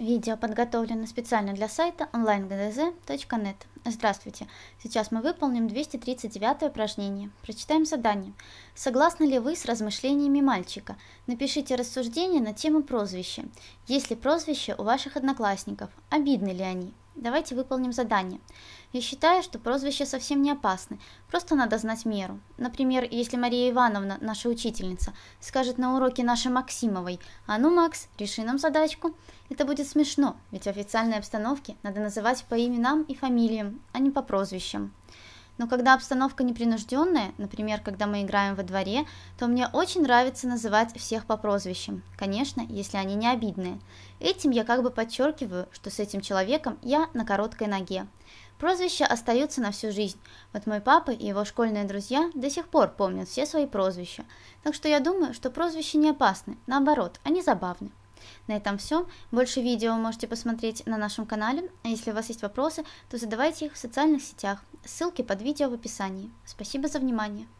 Видео подготовлено специально для сайта online.gdz.net. Здравствуйте! Сейчас мы выполним 239 упражнение. Прочитаем задание. Согласны ли вы с размышлениями мальчика? Напишите рассуждение на тему прозвища. Есть ли прозвище у ваших одноклассников? Обидны ли они? Давайте выполним задание. Я считаю, что прозвища совсем не опасны, просто надо знать меру. Например, если Мария Ивановна, наша учительница, скажет на уроке нашей Максимовой «А ну, Макс, реши нам задачку», это будет смешно, ведь в официальной обстановке надо называть по именам и фамилиям, а не по прозвищам. Но когда обстановка непринужденная, например, когда мы играем во дворе, то мне очень нравится называть всех по прозвищам, конечно, если они не обидные. Этим я как бы подчеркиваю, что с этим человеком я на короткой ноге. Прозвища остаются на всю жизнь. Вот мой папа и его школьные друзья до сих пор помнят все свои прозвища. Так что я думаю, что прозвища не опасны, наоборот, они забавны. На этом все. Больше видео можете посмотреть на нашем канале, а если у вас есть вопросы, то задавайте их в социальных сетях. Ссылки под видео в описании. Спасибо за внимание.